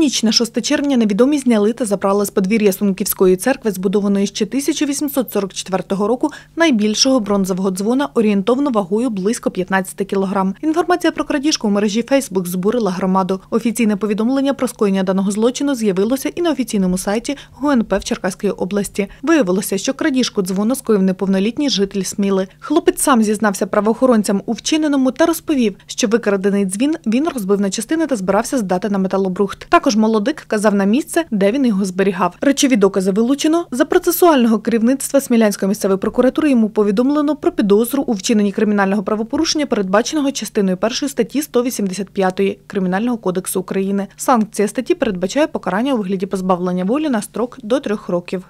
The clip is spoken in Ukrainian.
ніч на 6 червня невідомі зняли та забрали з подвір'я Сунківської церкви, збудованої ще 1844 року, найбільшого бронзового дзвона орієнтовно вагою близько 15 кілограм. Інформація про крадіжку у мережі Фейсбук збурила громаду. Офіційне повідомлення про скоєння даного злочину з'явилося і на офіційному сайті ГУНП в Черкаській області. Виявилося, що крадіжку дзвону скоїв неповнолітній житель Сміли. Хлопець сам зізнався правоохоронцям у вчиненому та розповів, що викрадений дзвін він розбив на частини та збирався здати на металобрухт. Також також молодик казав на місце, де він його зберігав. Речові докази вилучено за процесуального керівництва Смілянської місцевої прокуратури. Йому повідомлено про підозру у вчиненні кримінального правопорушення, передбаченого частиною 1 статті 185 кримінального кодексу України. Санкція статті передбачає покарання у вигляді позбавлення волі на строк до трьох років.